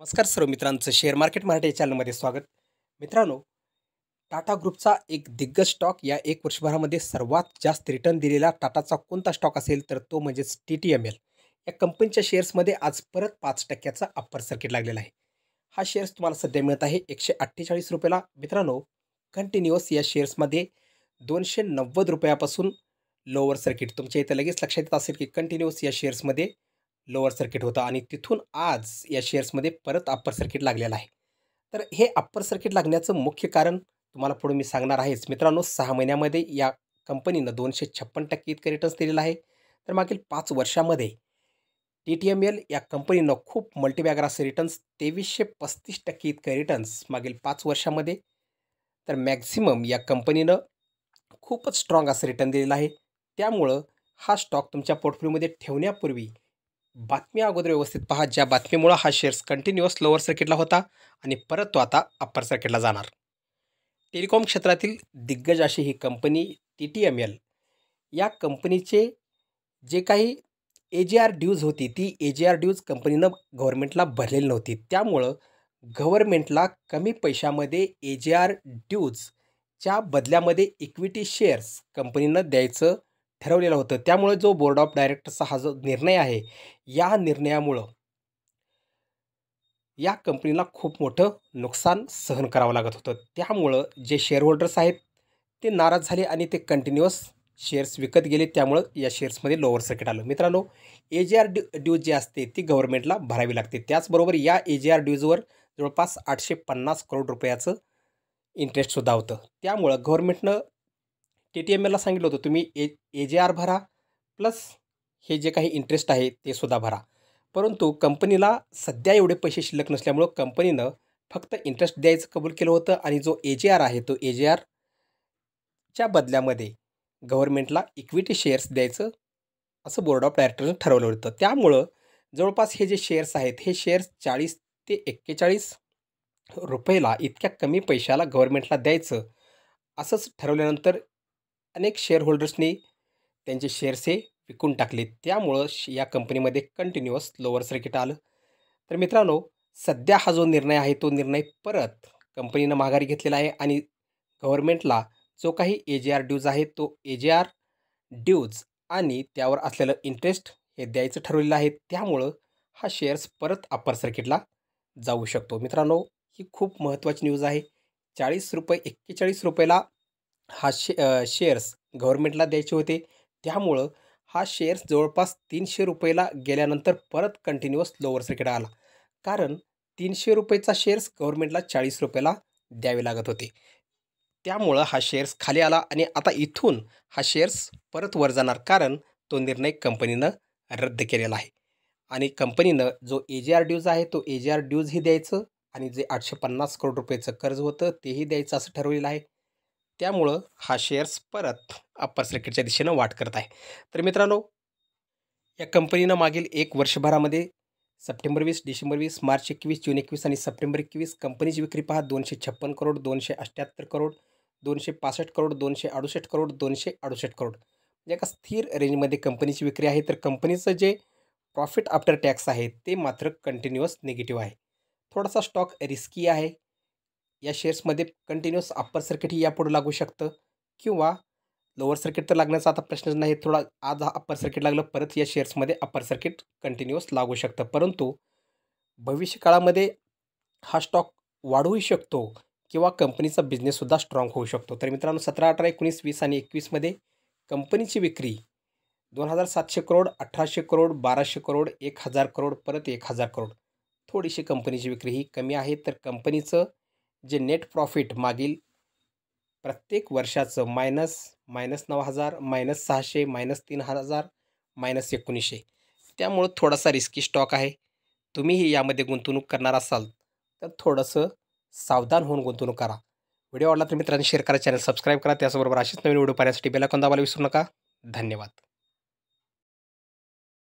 नमस्कार सर्व मित्रांचं share market Marathi चॅनलमध्ये स्वागत मित्रांनो टाटा ग्रुपचा एक दिग्गज स्टॉक या एक वर्षभरामध्ये सर्वात जास्त रिटर्न दिलेला टाटाचा कोणता स्टॉक असेल तर तो म्हणजेच टी टी एम एल या कंपनीच्या शेअर्समध्ये आज परत पाच टक्क्याचा अप्पर सर्किट लागलेला आहे हा शेअर्स तुम्हाला सध्या मिळत आहे एकशे अठ्ठेचाळीस रुपयाला मित्रांनो कंटिन्युअस या शेअर्समध्ये दोनशे नव्वद रुपयापासून लोअर सर्किट तुमच्या इथं लगेच लक्षात येत असेल की कंटिन्युअस या शेअर्समध्ये लोअर सर्किट होता आणि तिथून आज या शेअर्समध्ये परत अप्पर सर्किट लागलेलं आहे तर हे अप्पर सर्किट लागण्याचं मुख्य कारण तुम्हाला पुढे मी सांगणार आहेच मित्रांनो सहा महिन्यामध्ये या कंपनीनं दोनशे छप्पन टक्के इतकं रिटर्न्स दिलेलं आहे तर मागील पाच वर्षामध्ये टी टी एम एल या कंपनीनं खूप मल्टीबॅगर असे रिटर्न्स तेवीसशे पस्तीस टक्के इतके रिटर्न्स मागील पाच वर्षामध्ये तर मॅक्झिमम या कंपनीनं खूपच स्ट्रॉंग असं रिटर्न दिलेलं आहे त्यामुळं हा स्टॉक तुमच्या पोर्टफोलिओमध्ये ठेवण्यापूर्वी बातमी अगोदर व्यवस्थित पहा ज्या बातमीमुळं हा शेअर्स कंटिन्युअस लोअर सर्किटला होता आणि परत तो आता अप्पर सर्किटला जाणार टेलिकॉम क्षेत्रातील दिग्गज अशी ही company T T M L या कंपनीचे जे काही ए जी आर ड्यूज होती ती ए जी आर ड्यूज कंपनीनं गव्हर्मेंटला भरलेली नव्हती त्यामुळं गव्हर्मेंटला कमी पैशामध्ये ए जी आर ड्यूजच्या बदल्यामध्ये इक्विटी शेअर्स कंपनीनं द्यायचं ठरवलेलं होतं त्यामुळे जो बोर्ड ऑफ डायरेक्टरचा हा जो निर्णय आहे या निर्णयामुळं या कंपनीला खूप मोठं नुकसान सहन करावं लागत होतं त्यामुळं जे शेअरहोल्डर्स आहेत ते नाराज झाले आणि ते कंटिन्युअस शेअर्स विकत गेले त्यामुळं या शेअर्समध्ये लोअर सर्किट आलं मित्रांनो ए जे आर ड्यू ड्यूज जी असते ती गव्हर्नमेंटला भरावी लागते त्याचबरोबर या ए जे आर ड्यूजवर जवळपास आठशे पन्नास करोड रुपयाचं इंटरेस्टसुद्धा होतं त्यामुळं गव्हर्नमेंटनं ए टी एम एलला सांगितलं होतं तुम्ही ए ए जे आर भरा प्लस हे जे काही इंटरेस्ट आहे ते सुद्धा भरा परंतु कंपनीला सध्या एवढे पैसे शिल्लक नसल्यामुळं कंपनीनं फक्त इंटरेस्ट द्यायचं कबूल केलं होतं आणि जो ए जे आर आहे तो ए जे आरच्या बदल्यामध्ये गव्हर्मेंटला इक्विटी शेअर्स द्यायचं असं बोर्ड ऑफ डायरेक्टरनं ठरवलं होतं त्यामुळं जवळपास हे जे शेअर्स आहेत हे शेअर्स चाळीस ते एक्केचाळीस रुपयेला इतक्या कमी पैशाला गव्हर्मेंटला द्यायचं असंच ठरवल्यानंतर अनेक शेअरहोल्डर्सनी त्यांचे शेअर्स हे विकून टाकले त्यामुळं या कंपनीमध्ये कंटिन्युअस लोअर सर्किट आलं तर मित्रांनो सध्या हा जो निर्णय आहे तो निर्णय परत कंपनीनं माघारी घेतलेला आहे आणि गव्हर्मेंटला जो काही ए जे आर ड्यूज आहे तो ए जे आर ड्यूज आणि त्यावर असलेलं इंटरेस्ट हे द्यायचं ठरवलेलं आहे त्यामुळं हा शेअर्स परत अप्पर सर्किटला जाऊ शकतो मित्रांनो ही खूप महत्त्वाची न्यूज आहे चाळीस रुपये एक्केचाळीस रुपयाला हा शे शेअर्स गव्हर्मेंटला द्यायचे होते त्यामुळं हा शेअर्स जवळपास तीनशे रुपयेला गेल्यानंतर परत कंटिन्युअस लोअर सर्किट आला कारण तीनशे रुपयेचा शेअर्स गव्हर्मेंटला चाळीस रुपयाला द्यावे लागत होते त्यामुळं हा शेअर्स खाली आला आणि आता इथून हा शेअर्स परत वर जाणार कारण तो निर्णय कंपनीनं रद्द केलेला आहे आणि कंपनीनं जो ए जे आर ड्यूज आहे तो ए जे आर ड्यूजही द्यायचं आणि जे आठशे पन्नास करोड रुपयेचं कर्ज होतं तेही द्यायचं असं ठरवलेलं आहे त्यामुळं हा शेअर्स परत अप्पर सर्किटच्या दिशेनं वाट करत आहे तर मित्रांनो या कंपनीनं मागील एक वर्षभरामध्ये सप्टेंबर वीस डिसेंबर वीस मार्च एकवीस जून एकवीस आणि सप्टेंबर एकवीस कंपनीची विक्री पहा दोनशे छप्पन करोड दोनशे अठ्ठ्याहत्तर करोड दोनशे पासष्ट करोड दोनशे अडुसष्ट करोड दोनशे अडुसष्ट करोड म्हणजे एका स्थिर रेंजमध्ये कंपनीची विक्री आहे तर कंपनीचं जे प्रॉफिट आफ्टर टॅक्स आहे ते मात्र कंटिन्युअस निगेटिव्ह आहे थोडासा स्टॉक रिस्की आहे या शेअर्समध्ये कंटिन्युअस अप्पर सर्किट यापुढे लागू शकतं किंवा लोअर सर्किट तर लागण्याचा आता प्रश्नच नाही थोडा आज अप्पर सर्किट लागलं परत या शेअर्समध्ये अप्पर सर्किट कंटिन्युअस लागू शकतं परंतु भविष्यकाळामध्ये हा स्टॉक वाढूही शकतो किंवा कंपनीचा बिझनेससुद्धा स्ट्रॉंग होऊ शकतो तर मित्रांनो सतरा अठरा एकोणीस वीस आणि एकवीसमध्ये कंपनीची विक्री दोन हजार सातशे करोड अठराशे करोड बाराशे करोड एक हजार करोड परत एक हजार करोड थोडीशी कंपनीची विक्री ही कमी आहे तर कंपनीचं जे नेट प्रॉफिट मागील प्रत्येक वर्षाचं मायनस मायनस नऊ हजार मायनस सहाशे मायनस तीन हजार मायनस एकोणीसशे त्यामुळं थोडासा रिस्की स्टॉक आहे तुम्हीही यामध्ये गुंतवणूक करणार असाल तर थोडंसं सावधान होऊन गुंतवणूक करा व्हिडिओ आवडला तर मित्रांनी शेअर करा चॅनल सबस्क्राईब करा त्याचबरोबर असेच नवीन व्हिडिओ पाहण्यासाठी बेलाकॉन दाबायला विसरू नका धन्यवाद